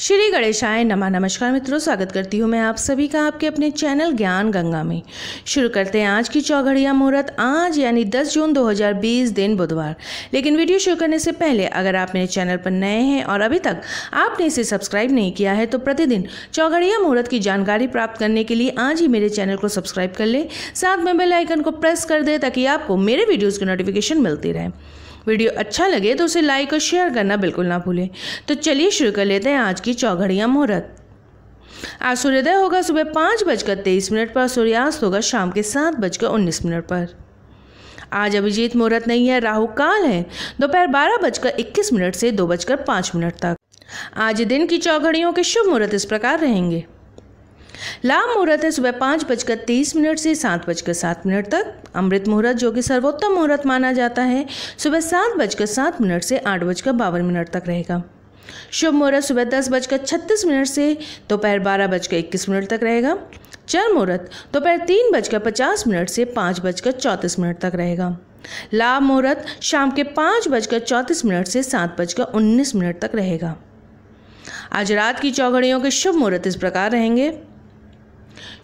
श्री गणेशाय नमा नमस्कार मित्रों स्वागत करती हूँ मैं आप सभी का आपके अपने चैनल ज्ञान गंगा में शुरू करते हैं आज की चौघड़िया मुहूर्त आज यानी 10 जून 2020 दिन बुधवार लेकिन वीडियो शुरू करने से पहले अगर आप मेरे चैनल पर नए हैं और अभी तक आपने इसे सब्सक्राइब नहीं किया है तो प्रतिदिन चौघड़िया मुहूर्त की जानकारी प्राप्त करने के लिए आज ही मेरे चैनल को सब्सक्राइब कर ले साथ में बेलाइकन को प्रेस कर दे ताकि आपको मेरे वीडियोज़ की नोटिफिकेशन मिलती रहे वीडियो अच्छा लगे तो उसे लाइक और शेयर करना बिल्कुल ना भूलें तो चलिए शुरू कर लेते हैं आज की चौघड़िया मुहूर्त आज सूर्योदय होगा सुबह पाँच बजकर तेईस मिनट पर सूर्यास्त होगा शाम के सात बजकर उन्नीस मिनट पर आज अभिजीत मुहूर्त नहीं है राहु काल है दोपहर बारह बजकर इक्कीस मिनट से दो बजकर पाँच मिनट तक आज दिन की चौघड़ियों के शुभ मुहूर्त इस प्रकार रहेंगे लाभ मुहूर्त है सुबह पाँच बजकर तीस मिनट से सात बजकर सात मिनट तक अमृत मुहूर्त जो कि सर्वोत्तम मुहूर्त माना जाता है सुबह सात बजकर सात मिनट से आठ बजकर बावन मिनट तक रहेगा शुभ मुहूर्त सुबह दस बजकर छत्तीस मिनट से दोपहर बारह बजकर इक्कीस मिनट तक रहेगा चर मुहूर्त दोपहर तीन बजकर पचास मिनट से पाँच बजकर चौंतीस मिनट तक रहेगा लाभ मुहूर्त शाम के पाँच बजकर चौंतीस मिनट से सात बजकर उन्नीस मिनट तक रहेगा आज रात की चौघड़ियों के शुभ मुहूर्त इस प्रकार रहेंगे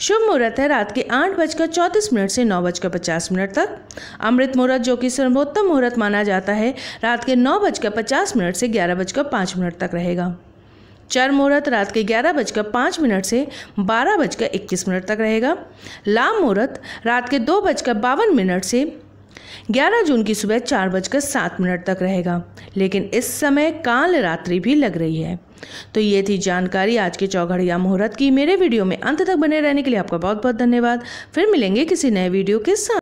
शुभ मुहूर्त है रात के आठ बजकर चौंतीस मिनट से नौ बजकर पचास मिनट तक अमृत मुहूर्त जो कि सर्वोत्तम मुहूर्त माना जाता है रात के नौ बजकर पचास मिनट से ग्यारह बजकर पाँच मिनट तक रहेगा चर मुहूर्त रात के ग्यारह बजकर पाँच मिनट से बारह बजकर इक्कीस मिनट तक रहेगा लाभ मुहूर्त रात के दो बजकर बावन मिनट से 11 जून की सुबह चार बजकर सात मिनट तक रहेगा लेकिन इस समय काल रात्रि भी लग रही है तो ये थी जानकारी आज के चौघड़िया मुहूर्त की मेरे वीडियो में अंत तक बने रहने के लिए आपका बहुत बहुत धन्यवाद फिर मिलेंगे किसी नए वीडियो के साथ